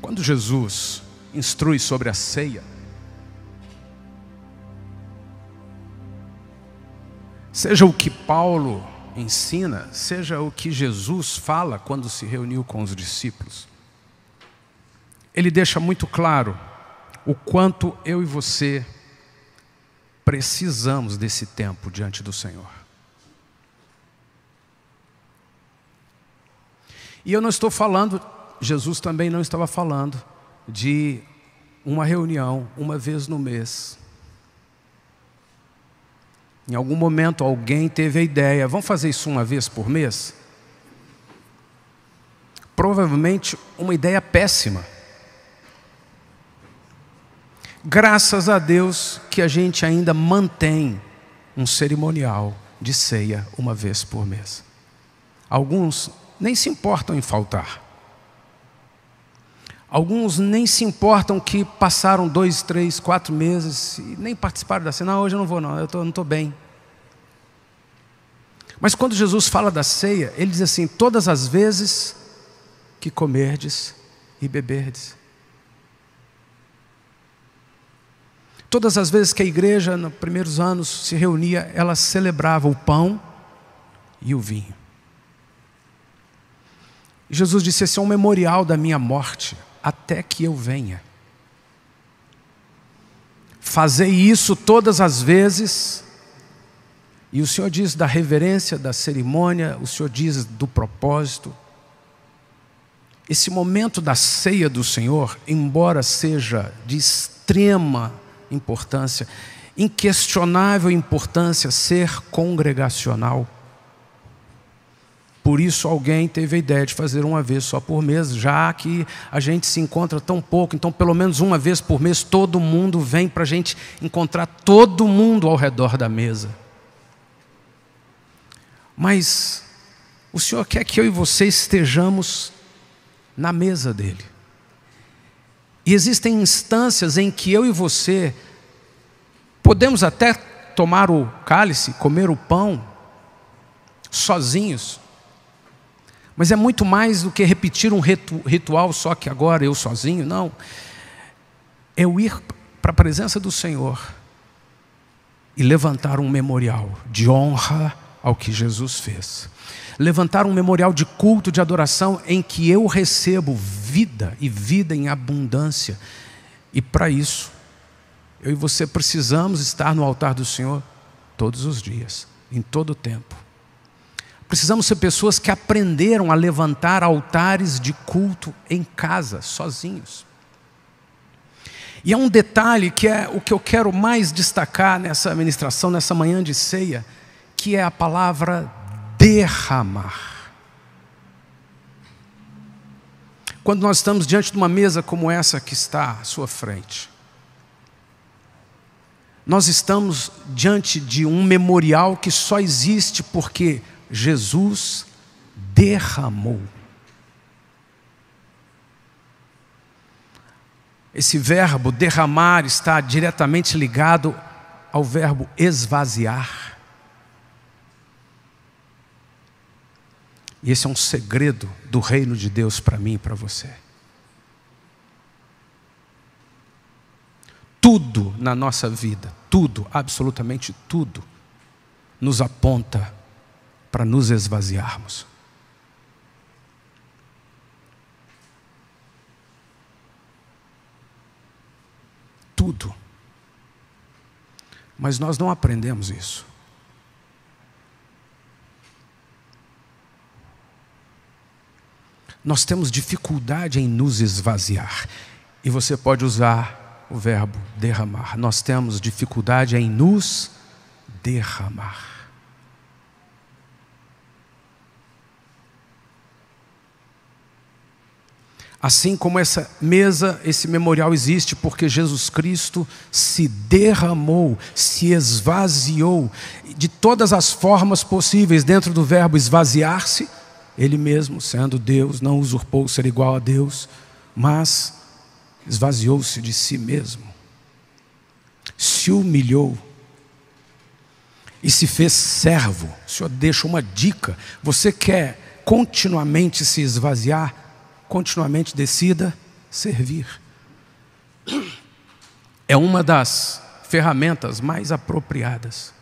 Quando Jesus instrui sobre a ceia, seja o que Paulo ensina, seja o que Jesus fala quando se reuniu com os discípulos, ele deixa muito claro o quanto eu e você precisamos desse tempo diante do Senhor. E eu não estou falando Jesus também não estava falando de uma reunião uma vez no mês. Em algum momento alguém teve a ideia, vamos fazer isso uma vez por mês? Provavelmente uma ideia péssima. Graças a Deus que a gente ainda mantém um cerimonial de ceia uma vez por mês. Alguns nem se importam em faltar. Alguns nem se importam que passaram dois, três, quatro meses e nem participaram da cena. Não, hoje eu não vou, não, eu tô, não estou bem. Mas quando Jesus fala da ceia, ele diz assim: Todas as vezes que comerdes e beberdes. Todas as vezes que a igreja, nos primeiros anos, se reunia, ela celebrava o pão e o vinho. Jesus disse: Esse é um memorial da minha morte até que eu venha. Fazei isso todas as vezes. E o Senhor diz da reverência, da cerimônia, o Senhor diz do propósito. Esse momento da ceia do Senhor, embora seja de extrema importância, inquestionável importância ser congregacional, por isso alguém teve a ideia de fazer uma vez só por mês, já que a gente se encontra tão pouco, então pelo menos uma vez por mês todo mundo vem para a gente encontrar todo mundo ao redor da mesa. Mas o Senhor quer que eu e você estejamos na mesa dele. E existem instâncias em que eu e você podemos até tomar o cálice, comer o pão, sozinhos, mas é muito mais do que repetir um ritual só que agora eu sozinho, não. É o ir para a presença do Senhor e levantar um memorial de honra ao que Jesus fez. Levantar um memorial de culto, de adoração, em que eu recebo vida e vida em abundância. E para isso, eu e você precisamos estar no altar do Senhor todos os dias, em todo o tempo. Precisamos ser pessoas que aprenderam a levantar altares de culto em casa, sozinhos. E é um detalhe que é o que eu quero mais destacar nessa ministração, nessa manhã de ceia, que é a palavra derramar. Quando nós estamos diante de uma mesa como essa que está à sua frente, nós estamos diante de um memorial que só existe porque Jesus derramou. Esse verbo derramar está diretamente ligado ao verbo esvaziar. E esse é um segredo do reino de Deus para mim e para você. Tudo na nossa vida, tudo, absolutamente tudo, nos aponta para nos esvaziarmos. Tudo. Mas nós não aprendemos isso. Nós temos dificuldade em nos esvaziar. E você pode usar o verbo derramar. Nós temos dificuldade em nos derramar. Assim como essa mesa, esse memorial existe porque Jesus Cristo se derramou, se esvaziou de todas as formas possíveis dentro do verbo esvaziar-se. Ele mesmo, sendo Deus, não usurpou ser igual a Deus, mas esvaziou-se de si mesmo, se humilhou e se fez servo. O Senhor deixa uma dica: você quer continuamente se esvaziar? continuamente decida servir. É uma das ferramentas mais apropriadas.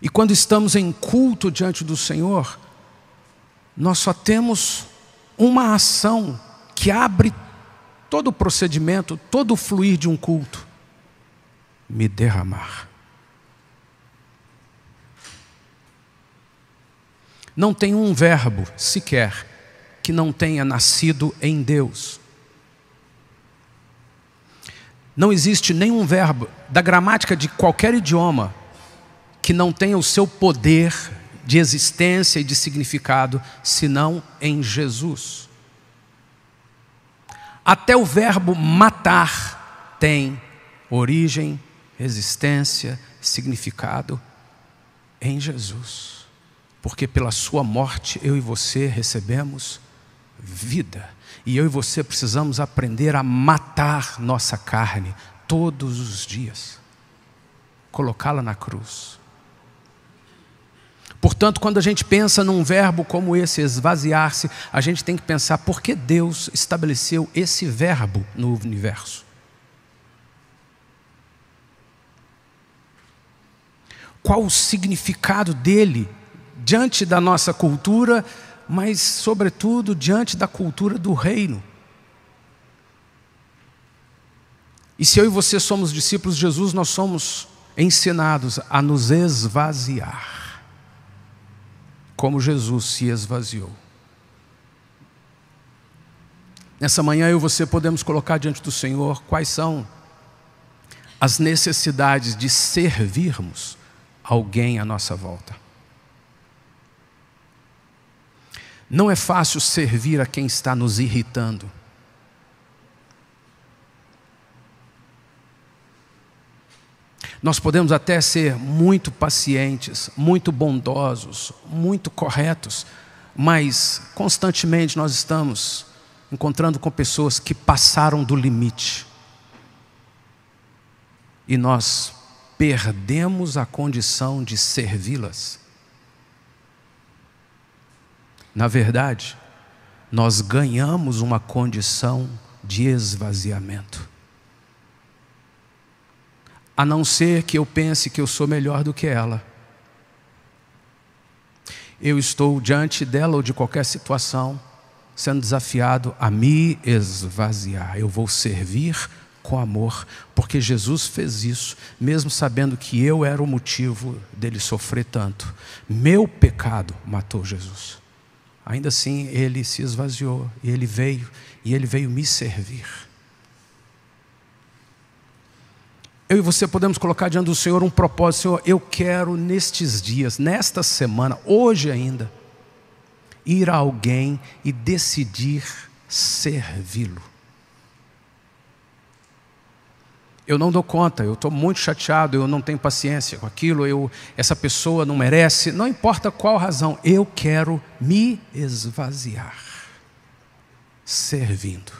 E quando estamos em culto diante do Senhor, nós só temos uma ação que abre todo o procedimento, todo o fluir de um culto: me derramar. Não tem um verbo sequer que não tenha nascido em Deus. Não existe nenhum verbo da gramática de qualquer idioma que não tenha o seu poder de existência e de significado, senão em Jesus. Até o verbo matar tem origem, existência, significado em Jesus porque pela sua morte eu e você recebemos vida. E eu e você precisamos aprender a matar nossa carne todos os dias, colocá-la na cruz. Portanto, quando a gente pensa num verbo como esse, esvaziar-se, a gente tem que pensar por que Deus estabeleceu esse verbo no universo. Qual o significado dele diante da nossa cultura, mas, sobretudo, diante da cultura do reino. E se eu e você somos discípulos de Jesus, nós somos ensinados a nos esvaziar, como Jesus se esvaziou. Nessa manhã eu e você podemos colocar diante do Senhor quais são as necessidades de servirmos alguém à nossa volta. Não é fácil servir a quem está nos irritando. Nós podemos até ser muito pacientes, muito bondosos, muito corretos, mas constantemente nós estamos encontrando com pessoas que passaram do limite. E nós perdemos a condição de servi-las. Na verdade, nós ganhamos uma condição de esvaziamento. A não ser que eu pense que eu sou melhor do que ela. Eu estou diante dela ou de qualquer situação sendo desafiado a me esvaziar. Eu vou servir com amor, porque Jesus fez isso, mesmo sabendo que eu era o motivo dele sofrer tanto. Meu pecado matou Jesus. Ainda assim, ele se esvaziou e ele veio, e ele veio me servir. Eu e você podemos colocar diante do Senhor um propósito: Senhor, eu quero nestes dias, nesta semana, hoje ainda, ir a alguém e decidir servi-lo. eu não dou conta, eu estou muito chateado, eu não tenho paciência com aquilo, eu, essa pessoa não merece, não importa qual razão, eu quero me esvaziar, servindo.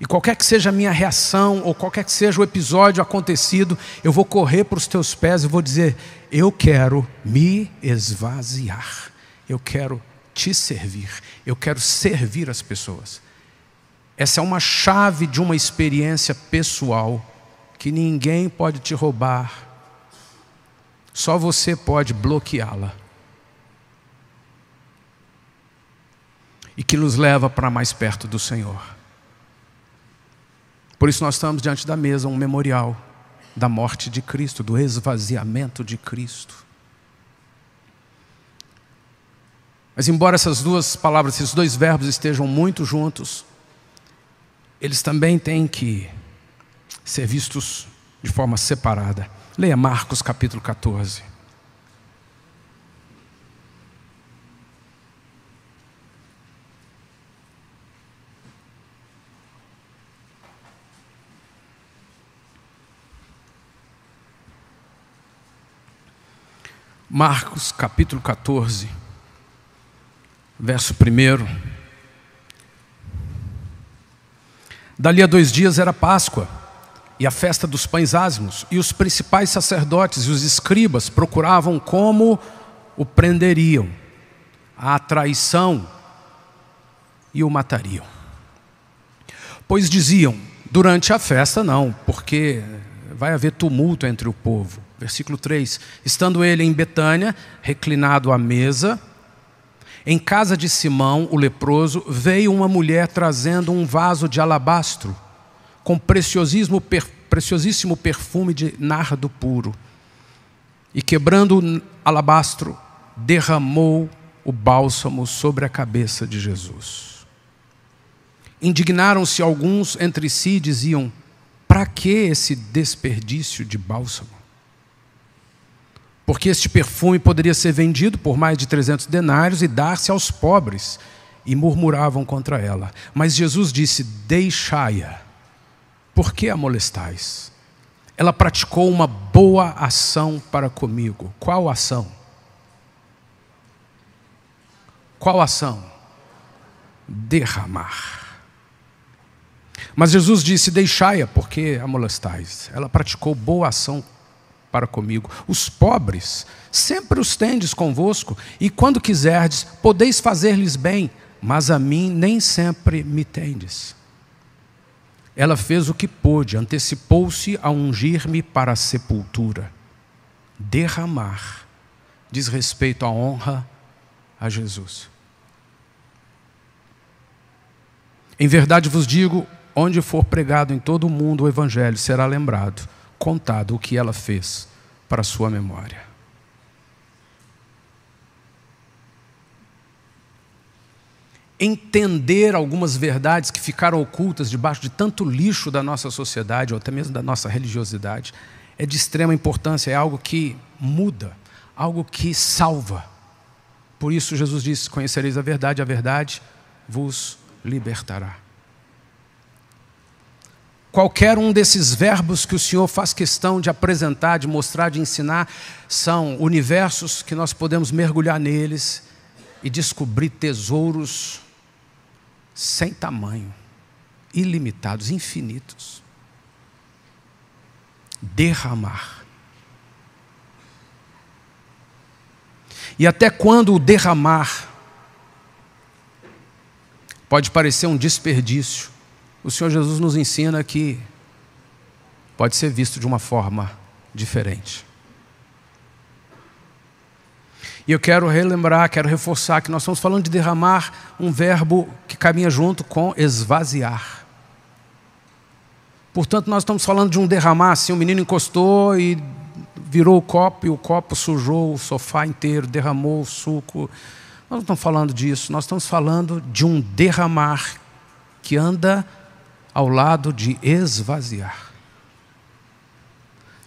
E qualquer que seja a minha reação, ou qualquer que seja o episódio acontecido, eu vou correr para os teus pés e vou dizer: Eu quero me esvaziar, eu quero te servir, eu quero servir as pessoas. Essa é uma chave de uma experiência pessoal que ninguém pode te roubar, só você pode bloqueá-la. E que nos leva para mais perto do Senhor. Por isso, nós estamos diante da mesa, um memorial da morte de Cristo, do esvaziamento de Cristo. Mas, embora essas duas palavras, esses dois verbos estejam muito juntos, eles também têm que ser vistos de forma separada. Leia Marcos capítulo 14. Marcos capítulo 14, verso 1. Dali a dois dias era Páscoa e a festa dos pães ázimos, e os principais sacerdotes e os escribas procuravam como o prenderiam, à traição e o matariam. Pois diziam, durante a festa não, porque vai haver tumulto entre o povo. Versículo 3: Estando ele em Betânia, reclinado à mesa, em casa de Simão, o leproso, veio uma mulher trazendo um vaso de alabastro com preciosíssimo, per, preciosíssimo perfume de nardo puro. E quebrando o alabastro, derramou o bálsamo sobre a cabeça de Jesus. Indignaram-se alguns entre si e diziam: Para que esse desperdício de bálsamo? porque este perfume poderia ser vendido por mais de 300 denários e dar-se aos pobres. E murmuravam contra ela. Mas Jesus disse: Deixai-a. Por que a molestais? Ela praticou uma boa ação para comigo. Qual ação? Qual ação? Derramar. Mas Jesus disse: Deixai-a, porque a molestais. Ela praticou boa ação para comigo. Os pobres sempre os tendes convosco, e quando quiserdes, podeis fazer-lhes bem, mas a mim nem sempre me tendes. Ela fez o que pôde, antecipou-se a ungir-me para a sepultura. Derramar diz respeito à honra a Jesus. Em verdade vos digo: onde for pregado em todo o mundo o Evangelho será lembrado contado o que ela fez para a sua memória. Entender algumas verdades que ficaram ocultas debaixo de tanto lixo da nossa sociedade, ou até mesmo da nossa religiosidade, é de extrema importância, é algo que muda, algo que salva. Por isso, Jesus disse: Conhecereis a verdade, a verdade vos libertará. Qualquer um desses verbos que o Senhor faz questão de apresentar, de mostrar, de ensinar, são universos que nós podemos mergulhar neles e descobrir tesouros sem tamanho, ilimitados, infinitos. Derramar. E até quando o derramar pode parecer um desperdício, o Senhor Jesus nos ensina que pode ser visto de uma forma diferente. E eu quero relembrar, quero reforçar que nós estamos falando de derramar um verbo que caminha junto com esvaziar. Portanto, nós estamos falando de um derramar, assim, o um menino encostou e virou o copo, e o copo sujou o sofá inteiro, derramou o suco. Nós não estamos falando disso, nós estamos falando de um derramar que anda ao lado de esvaziar.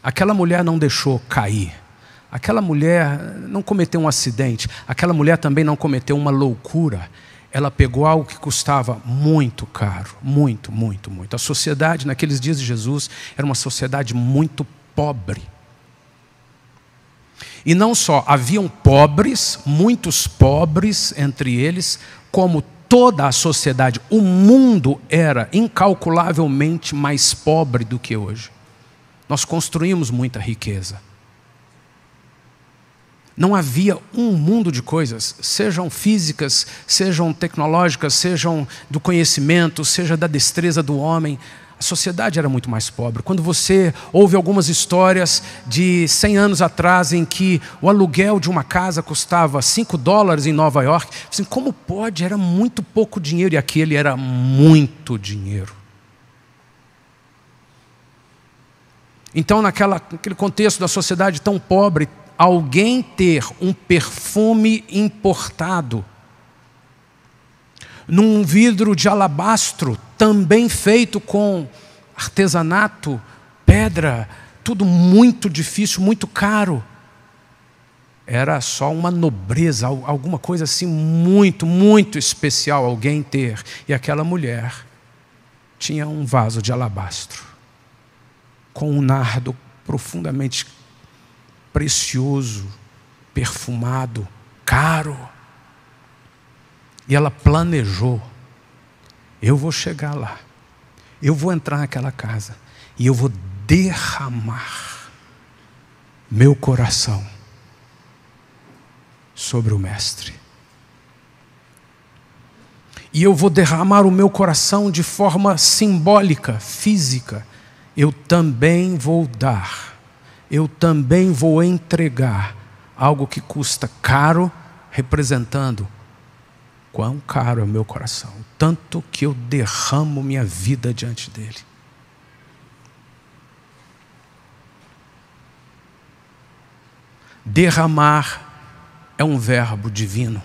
Aquela mulher não deixou cair. Aquela mulher não cometeu um acidente. Aquela mulher também não cometeu uma loucura. Ela pegou algo que custava muito caro, muito, muito, muito. A sociedade naqueles dias de Jesus era uma sociedade muito pobre. E não só haviam pobres, muitos pobres entre eles, como toda a sociedade, o mundo era incalculavelmente mais pobre do que hoje. Nós construímos muita riqueza. Não havia um mundo de coisas, sejam físicas, sejam tecnológicas, sejam do conhecimento, seja da destreza do homem, a sociedade era muito mais pobre. Quando você ouve algumas histórias de 100 anos atrás em que o aluguel de uma casa custava 5 dólares em Nova York, assim, como pode? Era muito pouco dinheiro e aquele era muito dinheiro. Então, naquela, naquele contexto da sociedade tão pobre, alguém ter um perfume importado num vidro de alabastro, também feito com artesanato, pedra, tudo muito difícil, muito caro. Era só uma nobreza, alguma coisa assim muito, muito especial alguém ter. E aquela mulher tinha um vaso de alabastro com um nardo profundamente precioso, perfumado, caro. E ela planejou: eu vou chegar lá, eu vou entrar naquela casa e eu vou derramar meu coração sobre o Mestre. E eu vou derramar o meu coração de forma simbólica, física. Eu também vou dar, eu também vou entregar algo que custa caro, representando quão caro é o meu coração, tanto que eu derramo minha vida diante dele. Derramar é um verbo divino.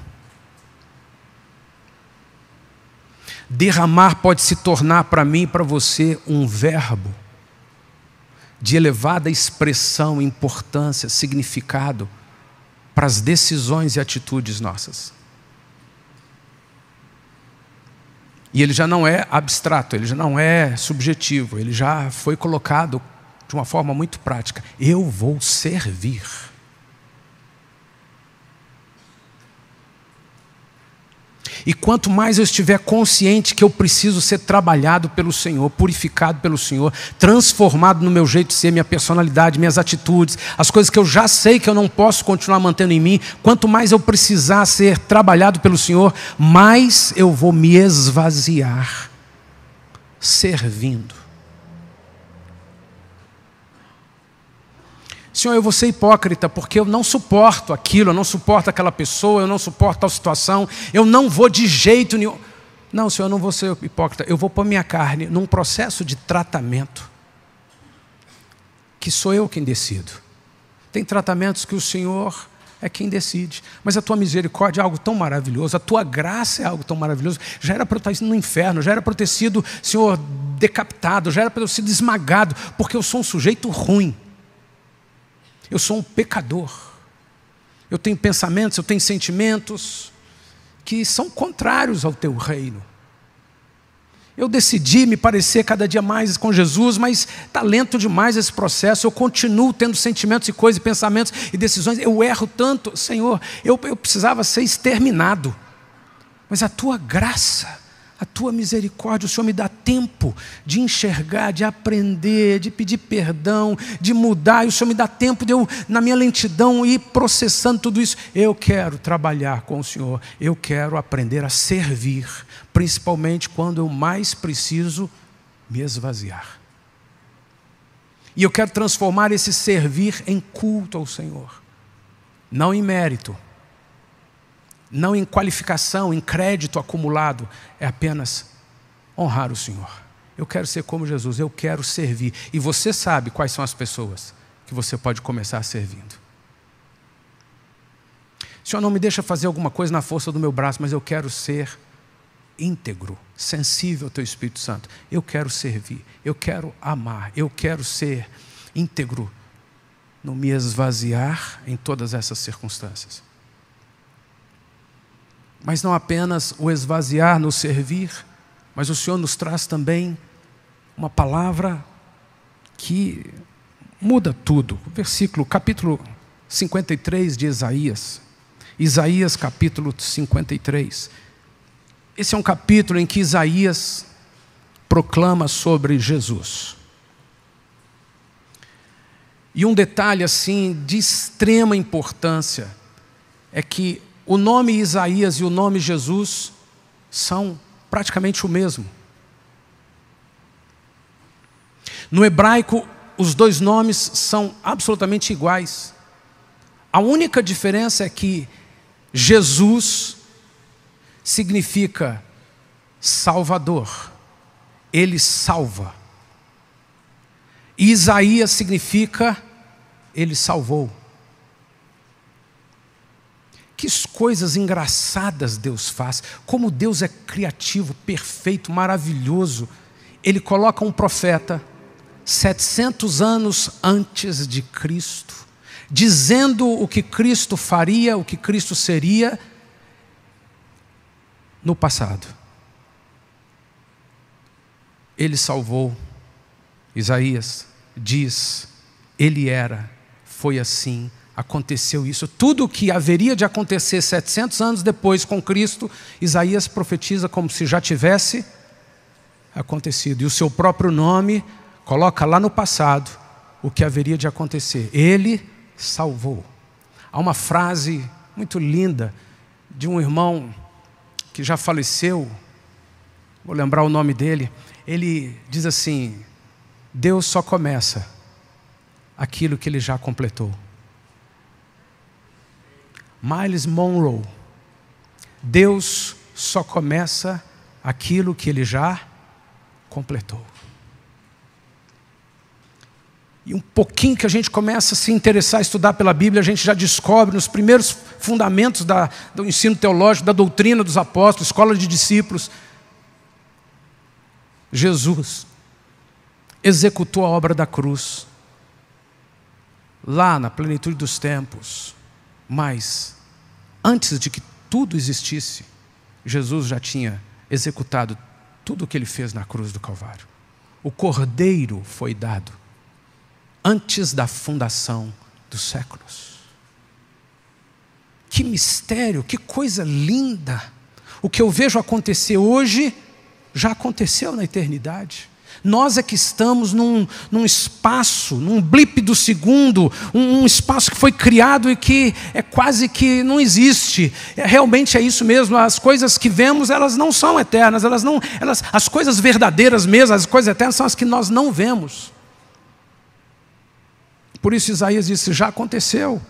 Derramar pode se tornar para mim e para você um verbo de elevada expressão, importância, significado para as decisões e atitudes nossas. E ele já não é abstrato, ele já não é subjetivo, ele já foi colocado de uma forma muito prática. Eu vou servir. E quanto mais eu estiver consciente que eu preciso ser trabalhado pelo Senhor, purificado pelo Senhor, transformado no meu jeito de ser, minha personalidade, minhas atitudes, as coisas que eu já sei que eu não posso continuar mantendo em mim, quanto mais eu precisar ser trabalhado pelo Senhor, mais eu vou me esvaziar servindo. Senhor, eu vou ser hipócrita, porque eu não suporto aquilo, eu não suporto aquela pessoa, eu não suporto tal situação, eu não vou de jeito nenhum. Não, Senhor, eu não vou ser hipócrita, eu vou pôr minha carne num processo de tratamento, que sou eu quem decido. Tem tratamentos que o Senhor é quem decide, mas a tua misericórdia é algo tão maravilhoso, a tua graça é algo tão maravilhoso. Já era para eu estar no inferno, já era para eu ter sido, Senhor, decapitado, já era para eu ter sido esmagado, porque eu sou um sujeito ruim. Eu sou um pecador. Eu tenho pensamentos, eu tenho sentimentos que são contrários ao teu reino. Eu decidi me parecer cada dia mais com Jesus, mas está lento demais esse processo. Eu continuo tendo sentimentos e coisas, e pensamentos e decisões. Eu erro tanto, Senhor. Eu, eu precisava ser exterminado. Mas a tua graça a tua misericórdia, o Senhor me dá tempo de enxergar, de aprender, de pedir perdão, de mudar, e o Senhor me dá tempo de eu, na minha lentidão, ir processando tudo isso. Eu quero trabalhar com o Senhor, eu quero aprender a servir, principalmente quando eu mais preciso me esvaziar. E eu quero transformar esse servir em culto ao Senhor, não em mérito não em qualificação, em crédito acumulado, é apenas honrar o Senhor. Eu quero ser como Jesus, eu quero servir. E você sabe quais são as pessoas que você pode começar servindo. Senhor, não me deixa fazer alguma coisa na força do meu braço, mas eu quero ser íntegro, sensível ao teu Espírito Santo. Eu quero servir, eu quero amar, eu quero ser íntegro, não me esvaziar em todas essas circunstâncias mas não apenas o esvaziar, nos servir, mas o Senhor nos traz também uma palavra que muda tudo. versículo, capítulo 53 de Isaías. Isaías, capítulo 53. Esse é um capítulo em que Isaías proclama sobre Jesus. E um detalhe assim de extrema importância é que o nome Isaías e o nome Jesus são praticamente o mesmo. No hebraico, os dois nomes são absolutamente iguais. A única diferença é que Jesus significa Salvador, Ele salva. E Isaías significa Ele salvou. Que coisas engraçadas Deus faz, como Deus é criativo, perfeito, maravilhoso. Ele coloca um profeta 700 anos antes de Cristo, dizendo o que Cristo faria, o que Cristo seria no passado. Ele salvou. Isaías diz: Ele era, foi assim, aconteceu isso. Tudo o que haveria de acontecer 700 anos depois com Cristo, Isaías profetiza como se já tivesse acontecido. E o seu próprio nome coloca lá no passado o que haveria de acontecer. Ele salvou. Há uma frase muito linda de um irmão que já faleceu, vou lembrar o nome dele. Ele diz assim: Deus só começa aquilo que ele já completou. Miles Monroe. Deus só começa aquilo que ele já completou. E um pouquinho que a gente começa a se interessar a estudar pela Bíblia, a gente já descobre nos primeiros fundamentos da, do ensino teológico, da doutrina dos apóstolos, escola de discípulos. Jesus executou a obra da cruz, lá na plenitude dos tempos. Mas, antes de que tudo existisse, Jesus já tinha executado tudo o que ele fez na cruz do Calvário. O cordeiro foi dado antes da fundação dos séculos. Que mistério, que coisa linda! O que eu vejo acontecer hoje já aconteceu na eternidade. Nós é que estamos num, num espaço, num blip do segundo, um, um, espaço que foi criado e que é quase que não existe. É, realmente é isso mesmo. As coisas que vemos, elas não são eternas, elas não, elas, as coisas verdadeiras mesmo, as coisas eternas são as que nós não vemos. Por isso Isaías disse: já aconteceu.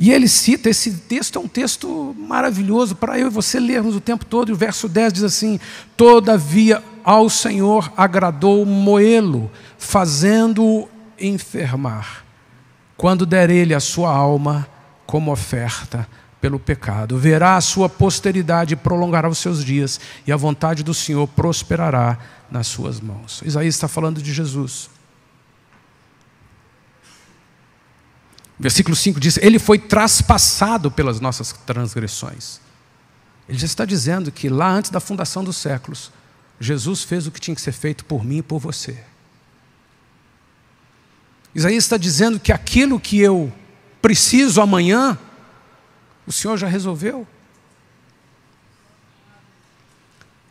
E ele cita, esse texto é um texto maravilhoso para eu e você lermos o tempo todo, e o verso 10 diz assim: Todavia ao Senhor agradou moê-lo, fazendo-o enfermar, quando der ele a sua alma como oferta pelo pecado. Verá a sua posteridade e prolongará os seus dias, e a vontade do Senhor prosperará nas suas mãos. Isaías está falando de Jesus. Versículo 5 diz: Ele foi traspassado pelas nossas transgressões. Ele já está dizendo que lá antes da fundação dos séculos, Jesus fez o que tinha que ser feito por mim e por você. Isaías está dizendo que aquilo que eu preciso amanhã, o Senhor já resolveu.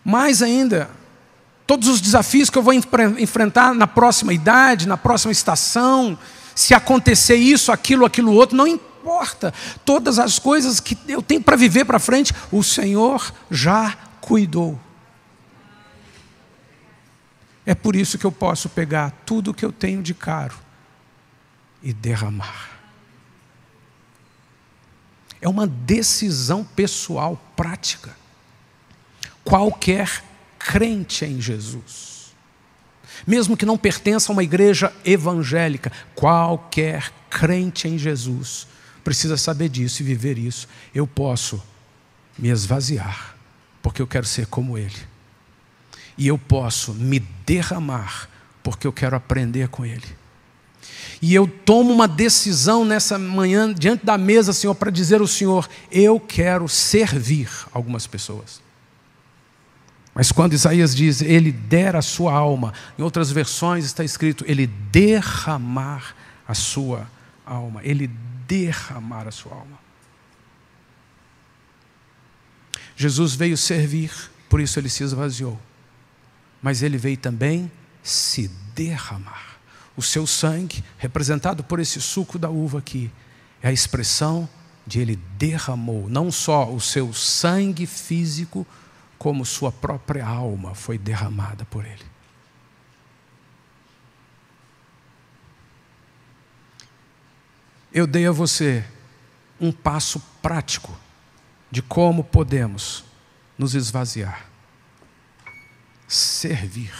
Mais ainda, todos os desafios que eu vou enfrentar na próxima idade, na próxima estação, se acontecer isso, aquilo, aquilo outro, não importa. Todas as coisas que eu tenho para viver para frente, o Senhor já cuidou. É por isso que eu posso pegar tudo o que eu tenho de caro e derramar. É uma decisão pessoal, prática. Qualquer crente em Jesus, mesmo que não pertença a uma igreja evangélica, qualquer crente em Jesus precisa saber disso e viver isso. Eu posso me esvaziar, porque eu quero ser como Ele e eu posso me derramar, porque eu quero aprender com Ele. E eu tomo uma decisão nessa manhã, diante da mesa, Senhor, para dizer ao Senhor: eu quero servir algumas pessoas. Mas quando Isaías diz, ele der a sua alma, em outras versões está escrito, ele derramar a sua alma, ele derramar a sua alma. Jesus veio servir, por isso ele se esvaziou mas ele veio também se derramar. O seu sangue, representado por esse suco da uva aqui, é a expressão de ele derramou não só o seu sangue físico, como sua própria alma foi derramada por ele. Eu dei a você um passo prático de como podemos nos esvaziar servir.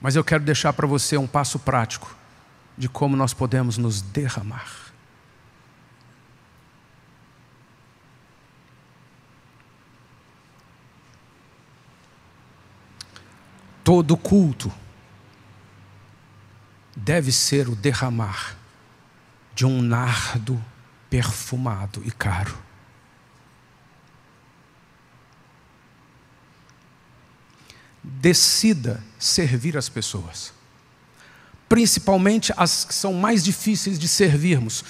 Mas eu quero deixar para você um passo prático de como nós podemos nos derramar. Todo culto deve ser o derramar de um nardo perfumado e caro. decida servir as pessoas, principalmente as que são mais difíceis de servirmos,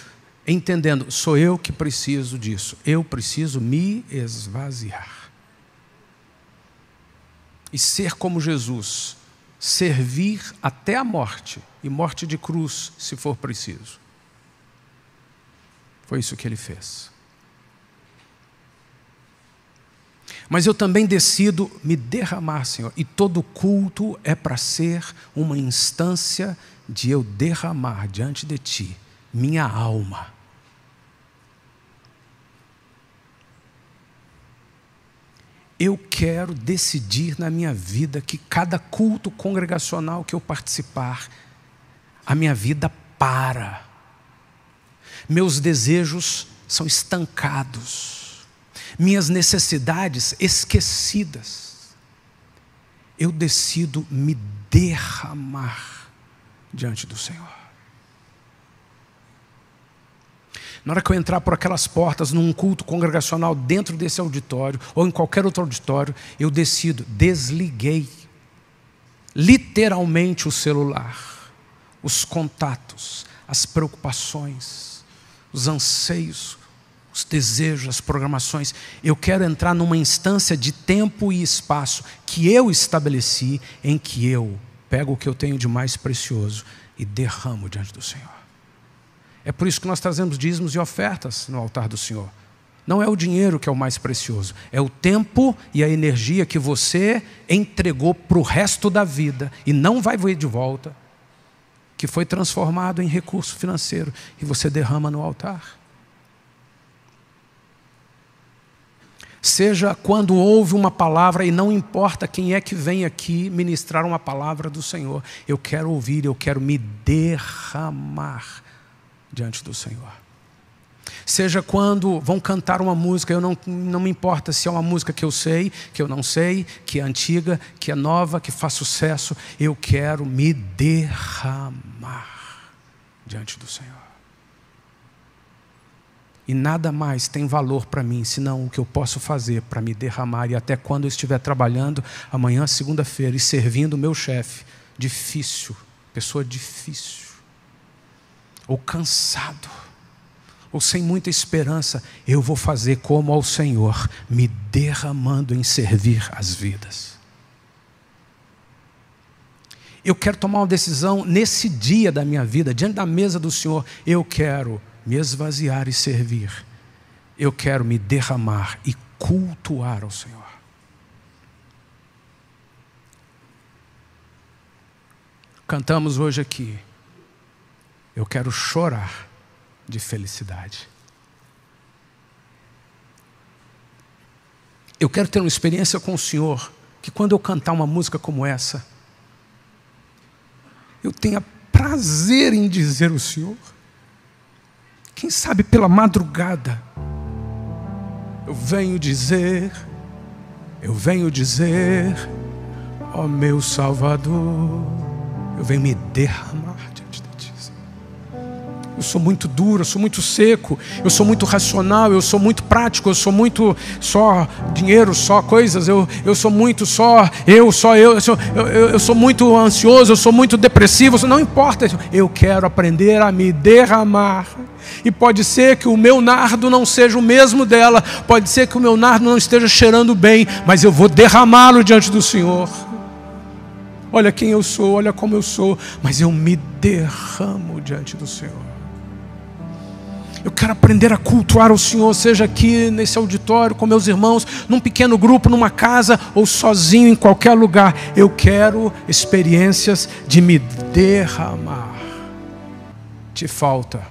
entendendo: sou eu que preciso disso, eu preciso me esvaziar. E ser como Jesus, servir até a morte, e morte de cruz, se for preciso. Foi isso que ele fez. Mas eu também decido me derramar, Senhor. E todo culto é para ser uma instância de eu derramar diante de Ti minha alma. eu quero decidir na minha vida que cada culto congregacional que eu participar, a minha vida para. Meus desejos são estancados minhas necessidades esquecidas. Eu decido me derramar diante do Senhor. Na hora que eu entrar por aquelas portas num culto congregacional dentro desse auditório ou em qualquer outro auditório, eu decido, desliguei literalmente o celular, os contatos, as preocupações, os anseios, os desejos, as programações. Eu quero entrar numa instância de tempo e espaço que eu estabeleci, em que eu pego o que eu tenho de mais precioso e derramo diante do Senhor. É por isso que nós trazemos dízimos e ofertas no altar do Senhor. Não é o dinheiro que é o mais precioso, é o tempo e a energia que você entregou para o resto da vida e não vai vir de volta, que foi transformado em recurso financeiro e você derrama no altar. seja quando ouve uma palavra e não importa quem é que vem aqui ministrar uma palavra do Senhor, eu quero ouvir, eu quero me derramar diante do Senhor. Seja quando vão cantar uma música, eu não, não me importa se é uma música que eu sei, que eu não sei, que é antiga, que é nova, que faz sucesso, eu quero me derramar diante do Senhor. E nada mais tem valor para mim senão o que eu posso fazer para me derramar. E até quando eu estiver trabalhando, amanhã, segunda-feira, e servindo o meu chefe. Difícil, pessoa difícil, ou cansado, ou sem muita esperança, eu vou fazer como ao Senhor, me derramando em servir as vidas. Eu quero tomar uma decisão nesse dia da minha vida, diante da mesa do Senhor, eu quero me esvaziar e servir. Eu quero me derramar e cultuar ao Senhor. Cantamos hoje aqui. Eu quero chorar de felicidade. Eu quero ter uma experiência com o Senhor, que quando eu cantar uma música como essa, eu tenha prazer em dizer o Senhor. Quem sabe pela madrugada eu venho dizer, eu venho dizer, ó meu Salvador, eu venho me derramar. Eu sou muito duro, eu sou muito seco, eu sou muito racional, eu sou muito prático, eu sou muito só dinheiro, só coisas, eu, eu sou muito só eu, só eu, eu eu, eu sou muito ansioso, eu sou muito depressivo, não importa, eu quero aprender a me derramar. E pode ser que o meu nardo não seja o mesmo dela, pode ser que o meu nardo não esteja cheirando bem, mas eu vou derramá-lo diante do Senhor. Olha quem eu sou, olha como eu sou, mas eu me derramo diante do Senhor. Eu quero aprender a cultuar o Senhor, seja aqui nesse auditório, com meus irmãos, num pequeno grupo, numa casa ou sozinho em qualquer lugar. Eu quero experiências de me derramar. Te falta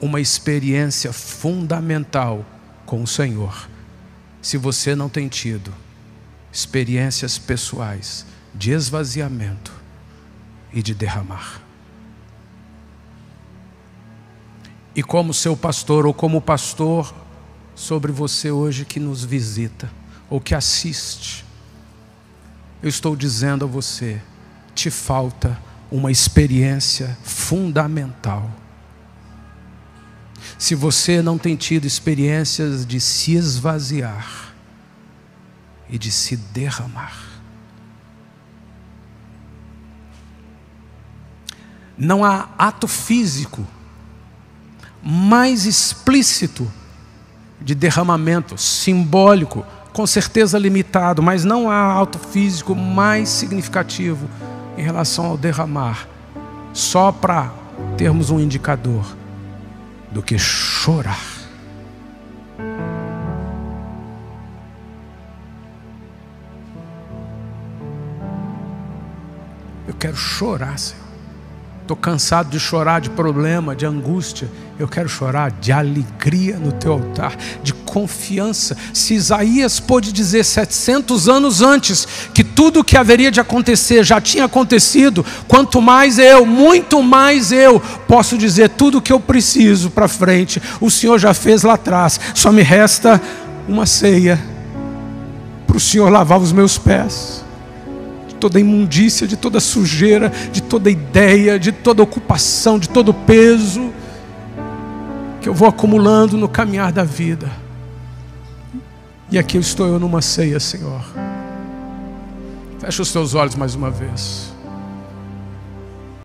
uma experiência fundamental com o Senhor. Se você não tem tido experiências pessoais de esvaziamento e de derramar. e como seu pastor ou como pastor sobre você hoje que nos visita ou que assiste. Eu estou dizendo a você, te falta uma experiência fundamental. Se você não tem tido experiências de se esvaziar e de se derramar, não há ato físico mais explícito de derramamento, simbólico, com certeza limitado, mas não há auto físico mais significativo em relação ao derramar, só para termos um indicador do que chorar. Eu quero chorar, Senhor. Estou cansado de chorar de problema, de angústia eu quero chorar de alegria no teu altar, de confiança. Se Isaías pôde dizer 700 anos antes que tudo o que haveria de acontecer já tinha acontecido, quanto mais eu, muito mais eu, posso dizer tudo o que eu preciso para frente, o Senhor já fez lá atrás, só me resta uma ceia para o Senhor lavar os meus pés toda imundícia, de toda sujeira, de toda ideia, de toda ocupação, de todo peso que eu vou acumulando no caminhar da vida. E aqui estou eu numa ceia, Senhor. Fecha os teus olhos mais uma vez.